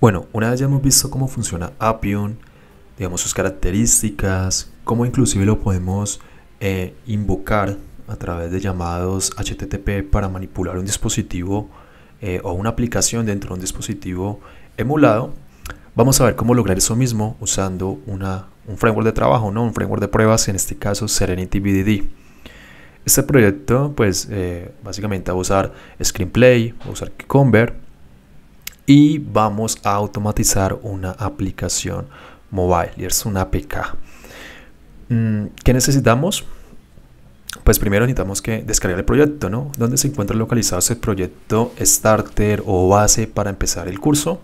Bueno, una vez ya hemos visto cómo funciona Appium, digamos sus características, cómo inclusive lo podemos eh, invocar a través de llamados HTTP para manipular un dispositivo eh, o una aplicación dentro de un dispositivo emulado, vamos a ver cómo lograr eso mismo usando una, un framework de trabajo, ¿no? un framework de pruebas, en este caso Serenity BDD. Este proyecto, pues, eh, básicamente va a usar Screenplay, va a usar Cucumber, y vamos a automatizar una aplicación mobile, es una APK. Mm, ¿Qué necesitamos? Pues primero necesitamos que descargar el proyecto, ¿no? ¿Dónde se encuentra localizado ese proyecto starter o base para empezar el curso?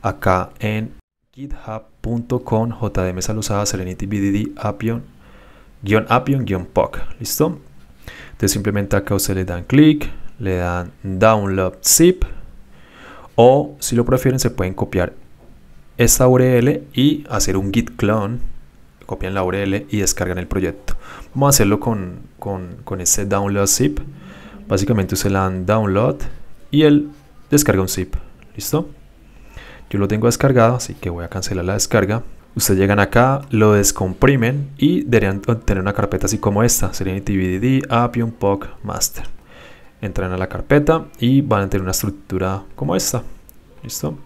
Acá en github.com jdm salosada serenity appion poc listo entonces simplemente acá ustedes le dan clic le dan download zip o si lo prefieren, se pueden copiar esta URL y hacer un git clone. Copian la URL y descargan el proyecto. Vamos a hacerlo con, con, este download zip. Básicamente se la dan download y él descarga un zip. ¿Listo? Yo lo tengo descargado, así que voy a cancelar la descarga. Ustedes llegan acá, lo descomprimen y deberían tener una carpeta así como esta. Serenity BDD, Appium, POC, Master entran a la carpeta y van a tener una estructura como esta. ¿Listo?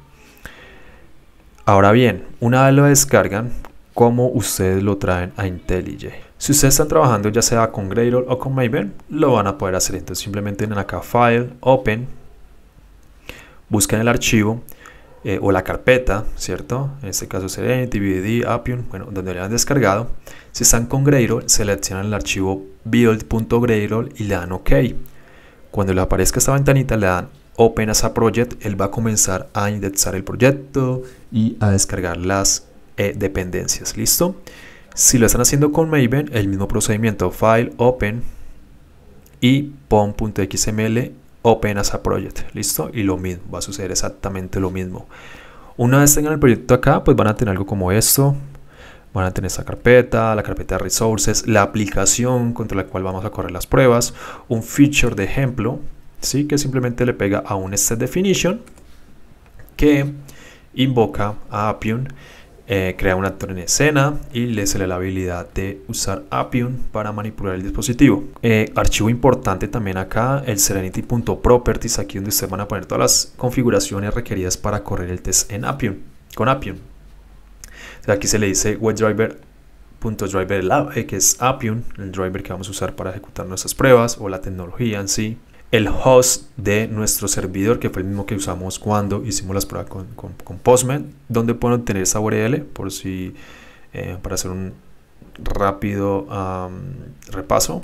Ahora bien, una vez lo descargan, ¿cómo ustedes lo traen a IntelliJ? Si ustedes están trabajando ya sea con Gradle o con Maven, lo van a poder hacer. Entonces simplemente en acá File, Open, buscan el archivo eh, o la carpeta, ¿cierto? En este caso sería DVD, Appium, bueno, donde le han descargado. Si están con Gradle, seleccionan el archivo build.gradle y le dan OK. Cuando le aparezca esta ventanita le dan Open as a Project, él va a comenzar a indexar el proyecto y a descargar las eh, dependencias. ¿Listo? Si lo están haciendo con Maven, el mismo procedimiento, File, Open y pom.xml, Open as a Project. ¿Listo? Y lo mismo, va a suceder exactamente lo mismo. Una vez tengan el proyecto acá, pues van a tener algo como esto van a tener esa carpeta, la carpeta de resources, la aplicación contra la cual vamos a correr las pruebas, un feature de ejemplo, ¿sí? que simplemente le pega a un set definition que invoca a Appium, eh, crea un actor en escena y le sale la habilidad de usar Appium para manipular el dispositivo. Eh, archivo importante también acá, el serenity.properties, aquí donde ustedes van a poner todas las configuraciones requeridas para correr el test en Appium, con Appium aquí se le dice webdriver.driverlab eh, que es Appium, el driver que vamos a usar para ejecutar nuestras pruebas o la tecnología en sí. El host de nuestro servidor, que fue el mismo que usamos cuando hicimos las pruebas con, Postman, donde pueden obtener esa URL por si eh, para hacer un rápido repaso.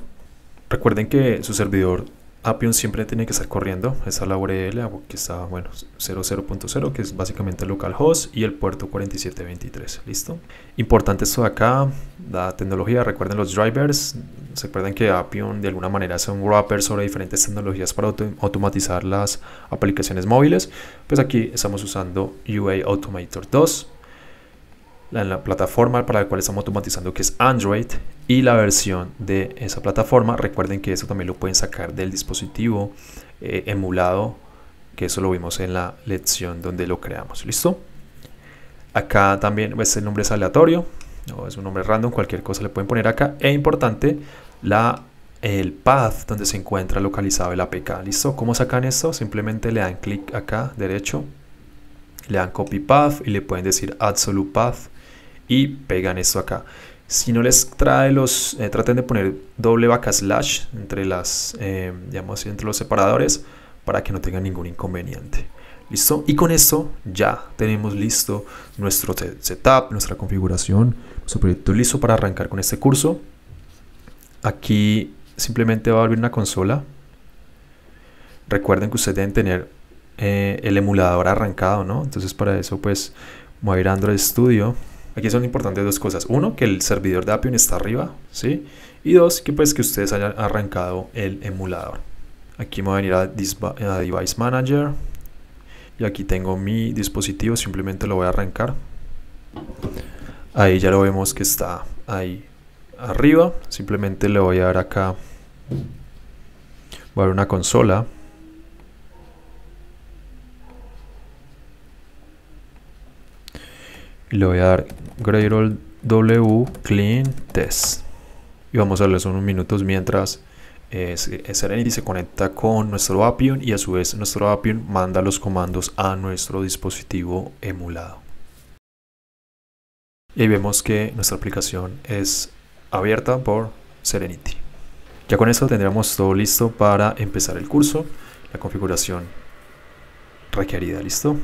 Recuerden que su servidor Appium siempre tiene que estar corriendo, esa es la URL que está, bueno, 00.0, que es básicamente localhost y el puerto 4723, ¿listo? Importante esto de acá, la tecnología, recuerden los drivers, se acuerdan que Appium de alguna manera son un wrapper sobre diferentes tecnologías para automatizar las aplicaciones móviles, pues aquí estamos usando UA Automator 2, la, plataforma para la cual estamos automatizando que es Android y la versión de esa plataforma. Recuerden que eso también lo pueden sacar del dispositivo eh, emulado, que eso lo vimos en la lección donde lo creamos. ¿Listo? Acá también pues, el nombre es aleatorio, es un nombre random, cualquier cosa le pueden poner acá. E importante, la, el path donde se encuentra localizado el APK. ¿Listo? ¿Cómo sacan esto? Simplemente le dan clic acá derecho, le dan copy path y le pueden decir absolute path y pegan esto acá. Si no les trae los, eh, traten de poner doble backslash entre las, eh, digamos, entre los separadores para que no tengan ningún inconveniente. ¿Listo? Y con eso ya tenemos listo nuestro setup, nuestra configuración, nuestro proyecto listo para arrancar con este curso. Aquí simplemente va a abrir una consola. Recuerden que ustedes deben tener eh, el emulador arrancado, ¿no? Entonces para eso pues voy a ir a Android Studio. Aquí son importantes dos cosas. Uno, que el servidor de Appian está arriba, ¿sí? Y dos, que pues que ustedes hayan arrancado el emulador. Aquí me voy a venir a, Device Manager. Y aquí tengo mi dispositivo, simplemente lo voy a arrancar. Ahí ya lo vemos que está ahí arriba. Simplemente le voy a dar acá. Voy a ver una consola. y le voy a dar Gradle W Clean Test. Y vamos a darles unos minutos mientras eh, eh, Serenity se conecta con nuestro Appium y a su vez nuestro Appium manda los comandos a nuestro dispositivo emulado. Y vemos que nuestra aplicación es abierta por Serenity. Ya con esto tendríamos todo listo para empezar el curso, la configuración requerida, ¿listo?